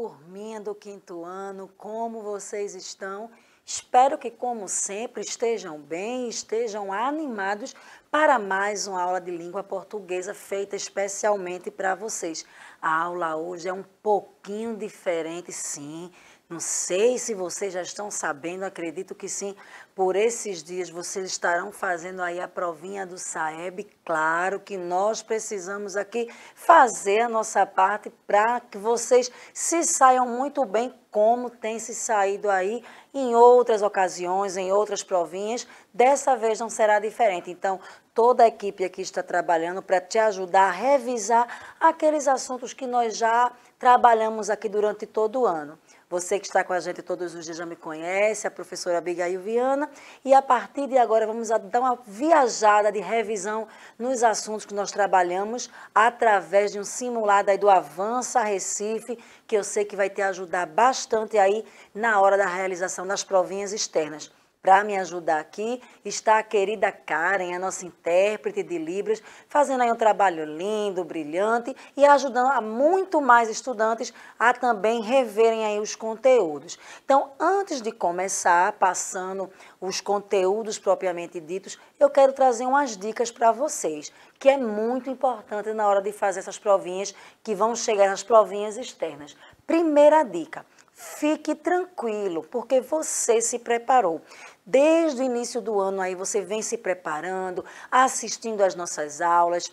turminha do quinto ano, como vocês estão? Espero que, como sempre, estejam bem, estejam animados para mais uma aula de língua portuguesa feita especialmente para vocês. A aula hoje é um pouquinho diferente, sim. Não sei se vocês já estão sabendo, acredito que sim. Por esses dias vocês estarão fazendo aí a provinha do Saeb. Claro que nós precisamos aqui fazer a nossa parte para que vocês se saiam muito bem como tem se saído aí em outras ocasiões, em outras provinhas. Dessa vez não será diferente. Então, toda a equipe aqui está trabalhando para te ajudar a revisar aqueles assuntos que nós já trabalhamos aqui durante todo o ano. Você que está com a gente todos os dias já me conhece, a professora Abigail Viana. E a partir de agora vamos dar uma viajada de revisão nos assuntos que nós trabalhamos através de um simulado aí do Avança Recife, que eu sei que vai te ajudar bastante aí na hora da realização das provinhas externas. Para me ajudar aqui está a querida Karen, a nossa intérprete de Libras, fazendo aí um trabalho lindo, brilhante e ajudando a muito mais estudantes a também reverem aí os conteúdos. Então, antes de começar passando os conteúdos propriamente ditos, eu quero trazer umas dicas para vocês, que é muito importante na hora de fazer essas provinhas que vão chegar nas provinhas externas. Primeira dica, fique tranquilo, porque você se preparou. Desde o início do ano aí você vem se preparando, assistindo às nossas aulas,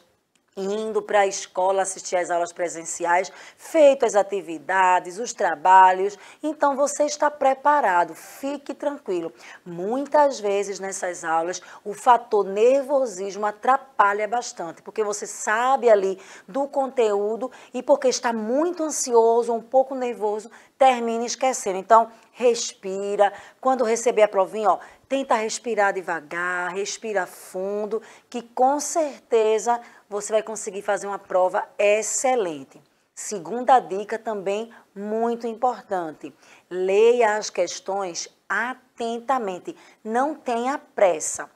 indo para a escola assistir às aulas presenciais, feito as atividades, os trabalhos, então você está preparado, fique tranquilo. Muitas vezes nessas aulas o fator nervosismo atrapalha bastante, porque você sabe ali do conteúdo e porque está muito ansioso, um pouco nervoso, termina esquecendo. Então, respira. Quando receber a provinha, ó, tenta respirar devagar, respira fundo, que com certeza você vai conseguir fazer uma prova excelente. Segunda dica também muito importante: leia as questões atentamente, não tenha pressa.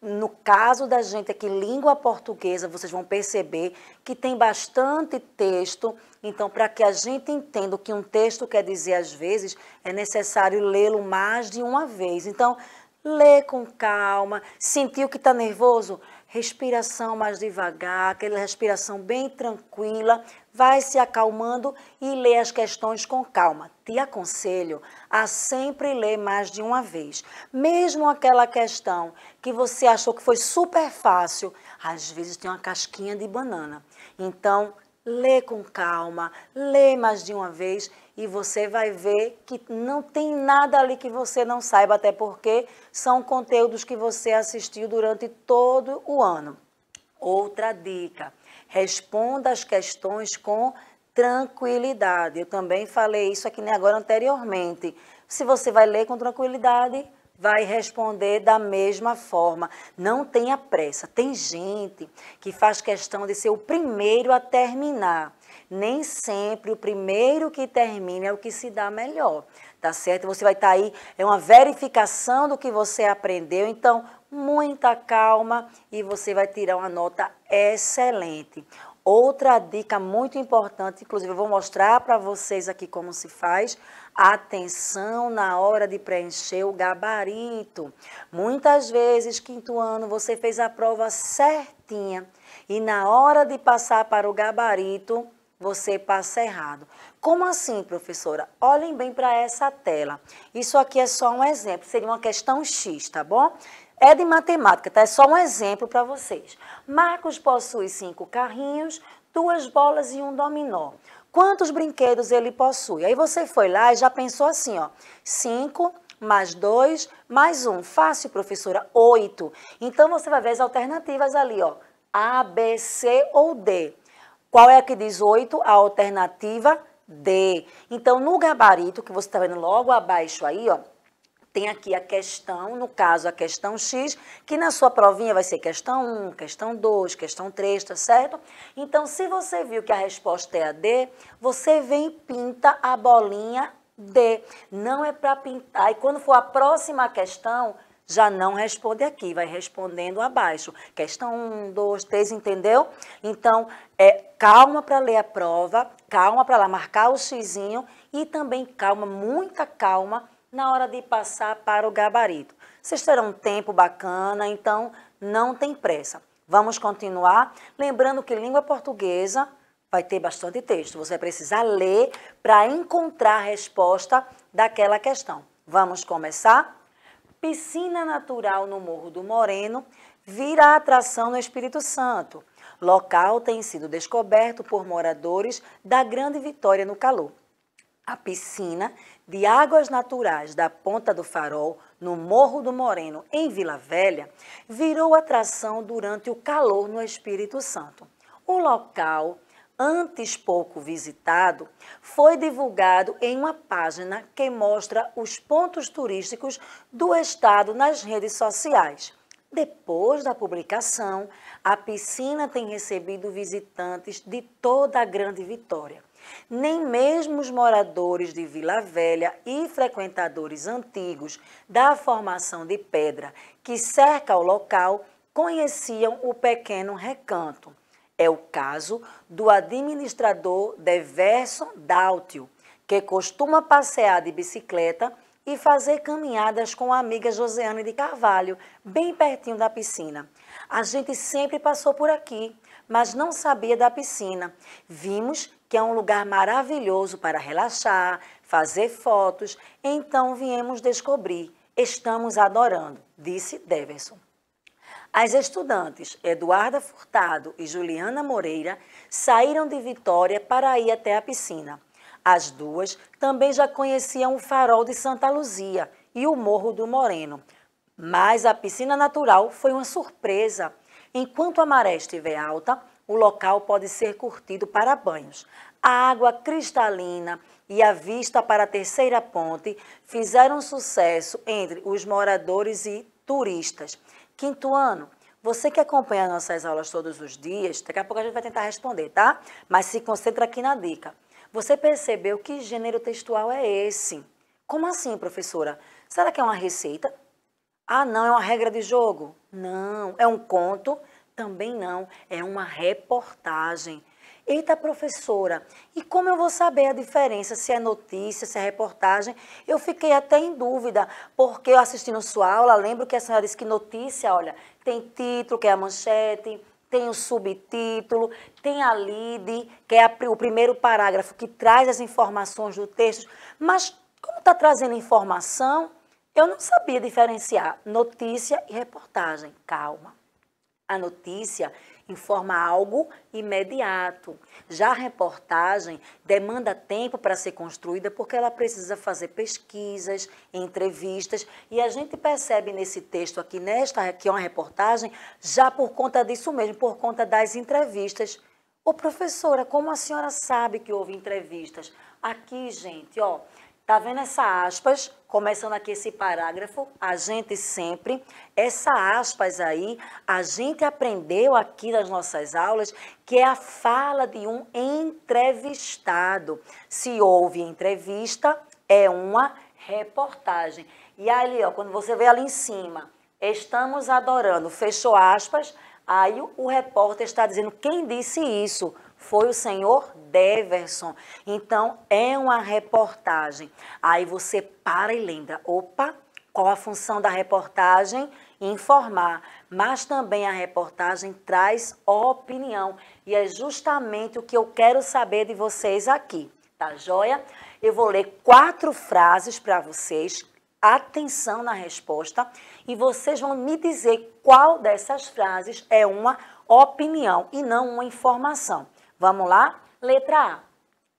No caso da gente aqui, língua portuguesa, vocês vão perceber que tem bastante texto. Então, para que a gente entenda o que um texto quer dizer às vezes, é necessário lê-lo mais de uma vez. Então, lê com calma. Sentiu que está nervoso? Respiração mais devagar, aquela respiração bem tranquila, vai se acalmando e lê as questões com calma. Te aconselho a sempre ler mais de uma vez. Mesmo aquela questão que você achou que foi super fácil, às vezes tem uma casquinha de banana. Então, lê com calma, lê mais de uma vez e você vai ver que não tem nada ali que você não saiba, até porque são conteúdos que você assistiu durante todo o ano. Outra dica Responda as questões com tranquilidade. Eu também falei isso aqui né, agora anteriormente. Se você vai ler com tranquilidade, vai responder da mesma forma. Não tenha pressa. Tem gente que faz questão de ser o primeiro a terminar. Nem sempre o primeiro que termina é o que se dá melhor tá certo? Você vai estar tá aí, é uma verificação do que você aprendeu, então muita calma e você vai tirar uma nota excelente. Outra dica muito importante, inclusive eu vou mostrar para vocês aqui como se faz, atenção na hora de preencher o gabarito. Muitas vezes, quinto ano, você fez a prova certinha e na hora de passar para o gabarito, você passa errado. Como assim, professora? Olhem bem para essa tela. Isso aqui é só um exemplo, seria uma questão X, tá bom? É de matemática, tá? É só um exemplo para vocês. Marcos possui cinco carrinhos, duas bolas e um dominó. Quantos brinquedos ele possui? Aí você foi lá e já pensou assim, ó. Cinco mais dois, mais um. Fácil, professora. Oito. Então, você vai ver as alternativas ali, ó. A, B, C ou D. Qual é a que diz 8? A alternativa D. Então, no gabarito, que você está vendo logo abaixo aí, ó, tem aqui a questão, no caso a questão X, que na sua provinha vai ser questão 1, questão 2, questão 3, tá certo? Então, se você viu que a resposta é a D, você vem e pinta a bolinha D. Não é para pintar. E quando for a próxima questão, já não responde aqui, vai respondendo abaixo. Questão 1, 2, 3, entendeu? Então, é calma para ler a prova, calma para lá marcar o xizinho e também calma, muita calma na hora de passar para o gabarito. Vocês terão um tempo bacana, então não tem pressa. Vamos continuar, lembrando que língua portuguesa vai ter bastante texto. Você vai precisar ler para encontrar a resposta daquela questão. Vamos começar? Piscina Natural no Morro do Moreno vira atração no Espírito Santo. Local tem sido descoberto por moradores da Grande Vitória no Calor. A piscina de águas naturais da Ponta do Farol, no Morro do Moreno, em Vila Velha, virou atração durante o calor no Espírito Santo. O local antes pouco visitado, foi divulgado em uma página que mostra os pontos turísticos do estado nas redes sociais. Depois da publicação, a piscina tem recebido visitantes de toda a Grande Vitória. Nem mesmo os moradores de Vila Velha e frequentadores antigos da formação de pedra que cerca o local conheciam o pequeno recanto. É o caso do administrador Deverson Dáltio, que costuma passear de bicicleta e fazer caminhadas com a amiga Josiane de Carvalho, bem pertinho da piscina. A gente sempre passou por aqui, mas não sabia da piscina. Vimos que é um lugar maravilhoso para relaxar, fazer fotos, então viemos descobrir. Estamos adorando, disse Deverson. As estudantes Eduarda Furtado e Juliana Moreira saíram de Vitória para ir até a piscina. As duas também já conheciam o farol de Santa Luzia e o Morro do Moreno. Mas a piscina natural foi uma surpresa. Enquanto a maré estiver alta, o local pode ser curtido para banhos. A água cristalina e a vista para a terceira ponte fizeram sucesso entre os moradores e turistas. Quinto ano, você que acompanha nossas aulas todos os dias, daqui a pouco a gente vai tentar responder, tá? Mas se concentra aqui na dica. Você percebeu que gênero textual é esse? Como assim, professora? Será que é uma receita? Ah, não, é uma regra de jogo? Não. É um conto? Também não. É uma reportagem. Eita, professora, e como eu vou saber a diferença se é notícia, se é reportagem? Eu fiquei até em dúvida, porque eu assistindo sua aula, lembro que a senhora disse que notícia, olha, tem título, que é a manchete, tem o subtítulo, tem a lead, que é a, o primeiro parágrafo que traz as informações do texto, mas como está trazendo informação, eu não sabia diferenciar notícia e reportagem. Calma. A notícia informa algo imediato. Já a reportagem demanda tempo para ser construída porque ela precisa fazer pesquisas, entrevistas e a gente percebe nesse texto aqui, nesta que é uma reportagem, já por conta disso mesmo, por conta das entrevistas. Ô professora, como a senhora sabe que houve entrevistas? Aqui, gente, ó, Tá vendo essa aspas? Começando aqui esse parágrafo, a gente sempre, essa aspas aí, a gente aprendeu aqui nas nossas aulas que é a fala de um entrevistado. Se houve entrevista, é uma reportagem. E ali, ó, quando você vê ali em cima, estamos adorando, fechou aspas, aí o repórter está dizendo quem disse isso, foi o senhor Deverson. Então, é uma reportagem. Aí você para e lembra, opa, qual a função da reportagem? Informar, mas também a reportagem traz opinião e é justamente o que eu quero saber de vocês aqui, tá joia? Eu vou ler quatro frases para vocês, atenção na resposta e vocês vão me dizer qual dessas frases é uma opinião e não uma informação. Vamos lá? Letra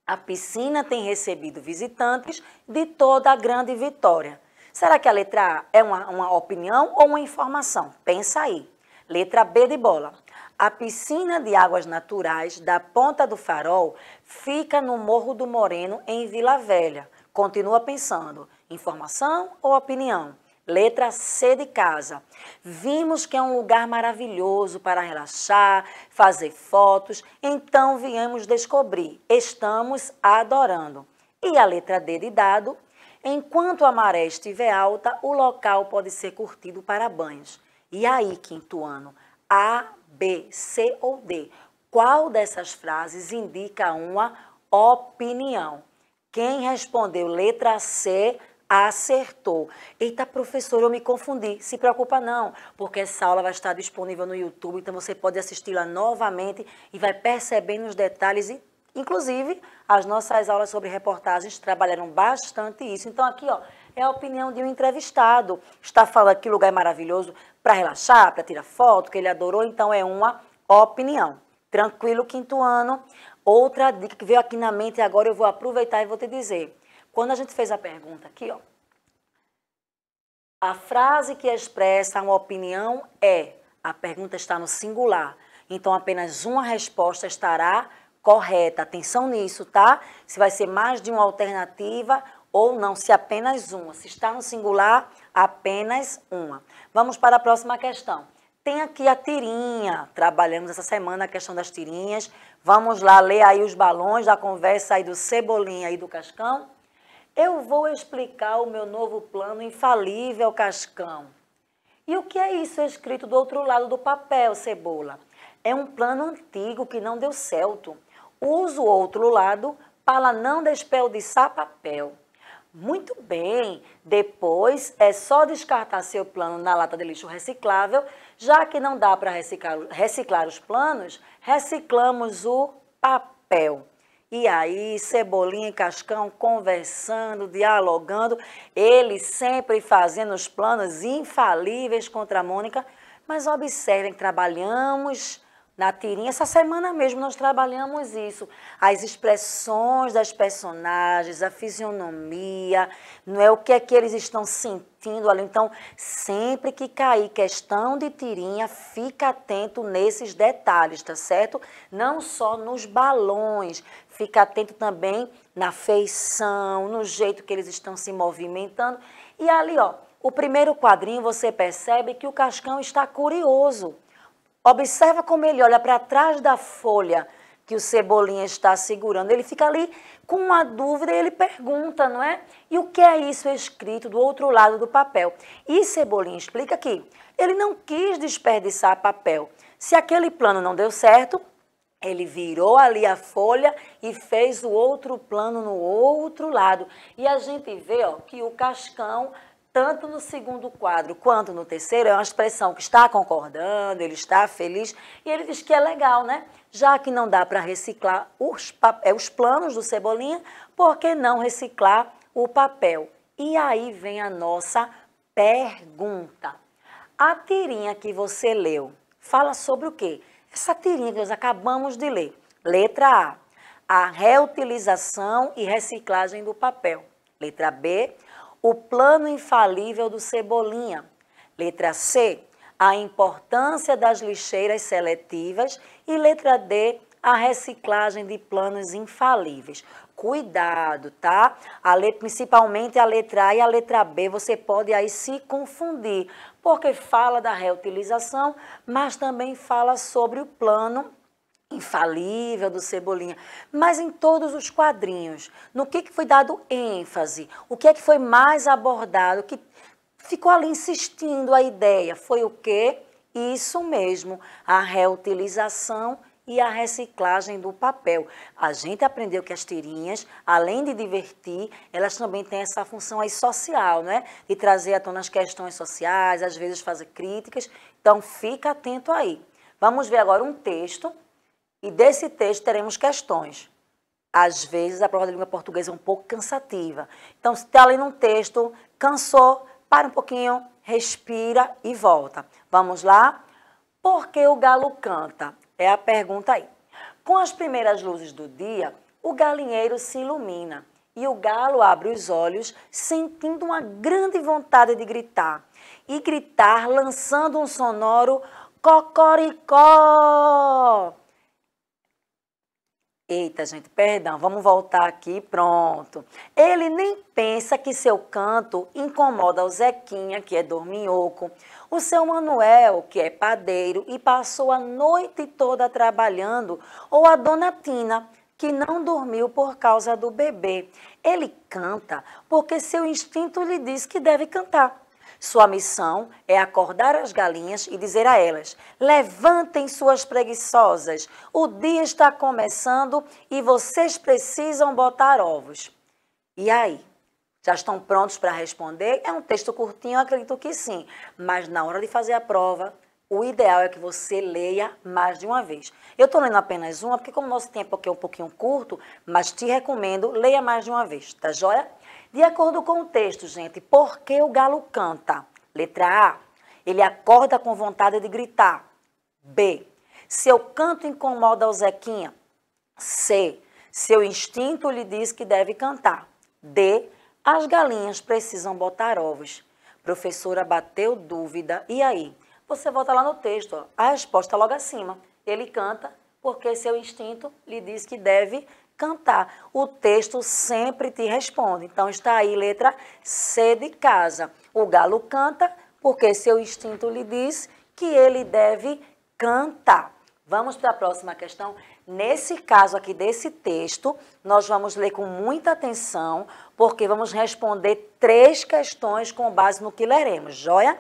A. A piscina tem recebido visitantes de toda a Grande Vitória. Será que a letra A é uma, uma opinião ou uma informação? Pensa aí. Letra B de bola. A piscina de águas naturais da Ponta do Farol fica no Morro do Moreno, em Vila Velha. Continua pensando. Informação ou opinião? Letra C de casa. Vimos que é um lugar maravilhoso para relaxar, fazer fotos, então viemos descobrir. Estamos adorando. E a letra D de dado. Enquanto a maré estiver alta, o local pode ser curtido para banhos. E aí, quinto ano? A, B, C ou D? Qual dessas frases indica uma opinião? Quem respondeu letra C acertou. Eita, professor, eu me confundi. Se preocupa não, porque essa aula vai estar disponível no YouTube, então você pode assisti-la novamente e vai percebendo os detalhes e Inclusive, as nossas aulas sobre reportagens trabalharam bastante isso. Então, aqui ó, é a opinião de um entrevistado. Está falando que o lugar é maravilhoso para relaxar, para tirar foto, que ele adorou. Então, é uma opinião. Tranquilo, quinto ano. Outra dica que veio aqui na mente agora, eu vou aproveitar e vou te dizer. Quando a gente fez a pergunta aqui, ó, a frase que é expressa uma opinião é, a pergunta está no singular, então apenas uma resposta estará correta. Atenção nisso, tá? Se vai ser mais de uma alternativa ou não, se apenas uma. Se está no singular, apenas uma. Vamos para a próxima questão. Tem aqui a tirinha. Trabalhamos essa semana a questão das tirinhas. Vamos lá ler aí os balões da conversa aí do Cebolinha e do Cascão. Eu vou explicar o meu novo plano infalível, Cascão. E o que é isso escrito do outro lado do papel, Cebola? É um plano antigo que não deu certo. Usa o outro lado para não desperdiçar papel. Muito bem, depois é só descartar seu plano na lata de lixo reciclável, já que não dá para reciclar, reciclar os planos, reciclamos o papel. E aí, Cebolinha e Cascão conversando, dialogando, ele sempre fazendo os planos infalíveis contra a Mônica. Mas observem, trabalhamos na tirinha, essa semana mesmo nós trabalhamos isso. As expressões das personagens, a fisionomia, não é o que é que eles estão sentindo ali. Então, sempre que cair questão de tirinha, fica atento nesses detalhes, tá certo? Não só nos balões, Fica atento também na feição, no jeito que eles estão se movimentando. E ali, ó, o primeiro quadrinho você percebe que o cascão está curioso. Observa como ele olha para trás da folha que o Cebolinha está segurando. Ele fica ali com uma dúvida e ele pergunta, não é? E o que é isso escrito do outro lado do papel? E Cebolinha explica que ele não quis desperdiçar papel. Se aquele plano não deu certo, ele virou ali a folha e fez o outro plano no outro lado. E a gente vê ó, que o cascão, tanto no segundo quadro quanto no terceiro, é uma expressão que está concordando, ele está feliz. E ele diz que é legal, né? Já que não dá para reciclar os, é, os planos do Cebolinha, por que não reciclar o papel? E aí vem a nossa pergunta. A tirinha que você leu fala sobre o quê? Essa tirinha que nós acabamos de ler. Letra A, a reutilização e reciclagem do papel. Letra B, o plano infalível do Cebolinha. Letra C, a importância das lixeiras seletivas. E letra D, a reciclagem de planos infalíveis cuidado, tá? A letra, principalmente a letra A e a letra B, você pode aí se confundir, porque fala da reutilização, mas também fala sobre o plano infalível do Cebolinha, mas em todos os quadrinhos, no que, que foi dado ênfase, o que é que foi mais abordado, o que ficou ali insistindo a ideia, foi o quê? Isso mesmo, a reutilização e a reciclagem do papel. A gente aprendeu que as tirinhas, além de divertir, elas também têm essa função aí social, né? De trazer à tona as questões sociais, às vezes fazer críticas. Então, fica atento aí. Vamos ver agora um texto e desse texto teremos questões. Às vezes, a prova de língua portuguesa é um pouco cansativa. Então, se está lendo um texto, cansou, para um pouquinho, respira e volta. Vamos lá? Por que o galo canta? É a pergunta aí. Com as primeiras luzes do dia, o galinheiro se ilumina e o galo abre os olhos, sentindo uma grande vontade de gritar. E gritar lançando um sonoro cocoricó. Eita, gente, perdão, vamos voltar aqui, pronto. Ele nem pensa que seu canto incomoda o Zequinha, que é dorminhoco, o seu Manuel, que é padeiro e passou a noite toda trabalhando, ou a dona Tina, que não dormiu por causa do bebê. Ele canta porque seu instinto lhe diz que deve cantar. Sua missão é acordar as galinhas e dizer a elas: levantem suas preguiçosas, o dia está começando e vocês precisam botar ovos. E aí? Já estão prontos para responder? É um texto curtinho, eu acredito que sim. Mas na hora de fazer a prova, o ideal é que você leia mais de uma vez. Eu estou lendo apenas uma, porque como nosso tempo aqui é um pouquinho curto, mas te recomendo, leia mais de uma vez, tá joia? De acordo com o texto, gente, por que o galo canta? Letra A, ele acorda com vontade de gritar. B, seu canto incomoda o Zequinha. C, seu instinto lhe diz que deve cantar. D, as galinhas precisam botar ovos. Professora bateu dúvida. E aí? Você volta lá no texto, ó. a resposta logo acima. Ele canta porque seu instinto lhe diz que deve cantar. O texto sempre te responde. Então está aí letra C de casa. O galo canta porque seu instinto lhe diz que ele deve cantar. Vamos para a próxima questão. Nesse caso aqui desse texto, nós vamos ler com muita atenção, porque vamos responder três questões com base no que leremos, joia?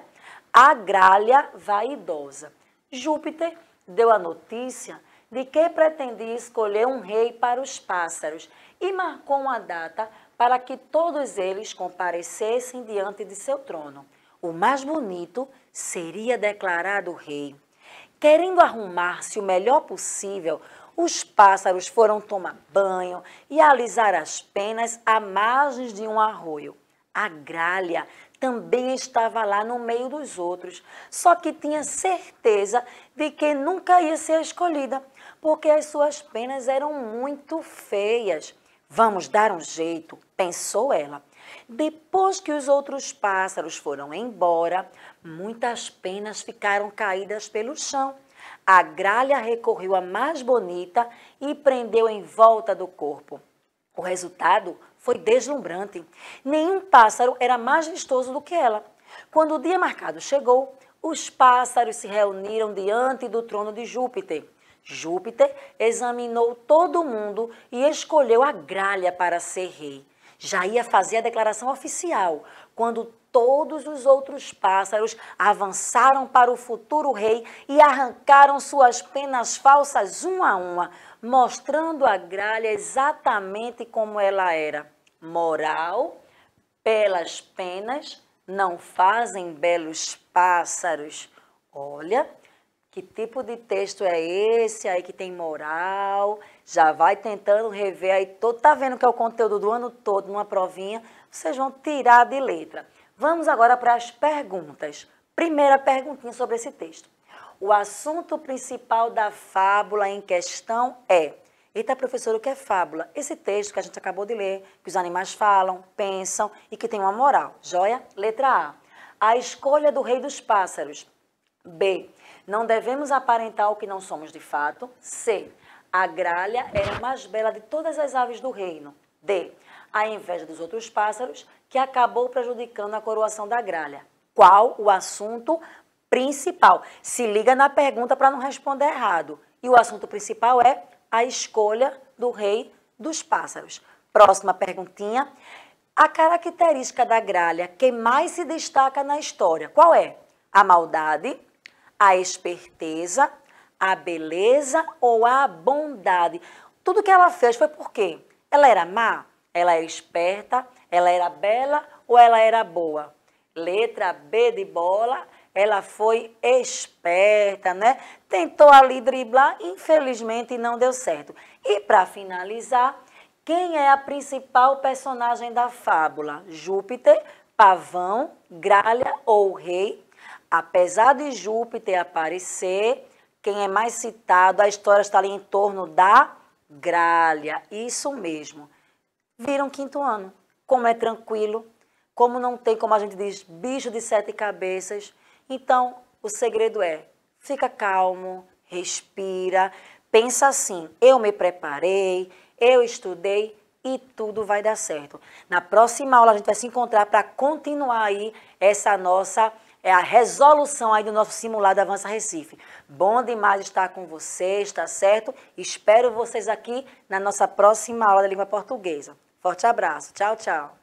A gralha vaidosa. Júpiter deu a notícia de que pretendia escolher um rei para os pássaros e marcou uma data para que todos eles comparecessem diante de seu trono. O mais bonito seria declarado rei. Querendo arrumar-se o melhor possível, os pássaros foram tomar banho e alisar as penas à margem de um arroio. A gralha também estava lá no meio dos outros, só que tinha certeza de que nunca ia ser escolhida, porque as suas penas eram muito feias. Vamos dar um jeito, pensou ela. Depois que os outros pássaros foram embora, muitas penas ficaram caídas pelo chão a gralha recorreu à mais bonita e prendeu em volta do corpo. O resultado foi deslumbrante. Nenhum pássaro era mais vistoso do que ela. Quando o dia marcado chegou, os pássaros se reuniram diante do trono de Júpiter. Júpiter examinou todo mundo e escolheu a gralha para ser rei. Já ia fazer a declaração oficial quando todos os outros pássaros avançaram para o futuro rei e arrancaram suas penas falsas uma a uma, mostrando a gralha exatamente como ela era. Moral: pelas penas não fazem belos pássaros. Olha, que tipo de texto é esse aí que tem moral? Já vai tentando rever aí todo. Tá vendo que é o conteúdo do ano todo numa provinha? Vocês vão tirar de letra. Vamos agora para as perguntas. Primeira perguntinha sobre esse texto. O assunto principal da fábula em questão é. Eita, professor, o que é fábula? Esse texto que a gente acabou de ler, que os animais falam, pensam e que tem uma moral. Joia? Letra A. A escolha do rei dos pássaros. B. Não devemos aparentar o que não somos de fato. C. A gralha era é a mais bela de todas as aves do reino. D. A inveja dos outros pássaros, que acabou prejudicando a coroação da gralha. Qual o assunto principal? Se liga na pergunta para não responder errado. E o assunto principal é a escolha do rei dos pássaros. Próxima perguntinha. A característica da gralha que mais se destaca na história, qual é? A maldade, a esperteza, a beleza ou a bondade? Tudo que ela fez foi por quê? Ela era má? Ela é esperta, ela era bela ou ela era boa? Letra B de bola, ela foi esperta, né? Tentou ali driblar, infelizmente não deu certo. E para finalizar, quem é a principal personagem da fábula? Júpiter, Pavão, Gralha ou Rei? Apesar de Júpiter aparecer, quem é mais citado, a história está ali em torno da Gralha. Isso mesmo viram quinto ano. Como é tranquilo, como não tem, como a gente diz, bicho de sete cabeças. Então, o segredo é, fica calmo, respira, pensa assim, eu me preparei, eu estudei e tudo vai dar certo. Na próxima aula a gente vai se encontrar para continuar aí essa nossa é a resolução aí do nosso simulado Avança Recife. Bom demais estar com vocês, tá certo? Espero vocês aqui na nossa próxima aula da língua portuguesa. Forte abraço. Tchau, tchau.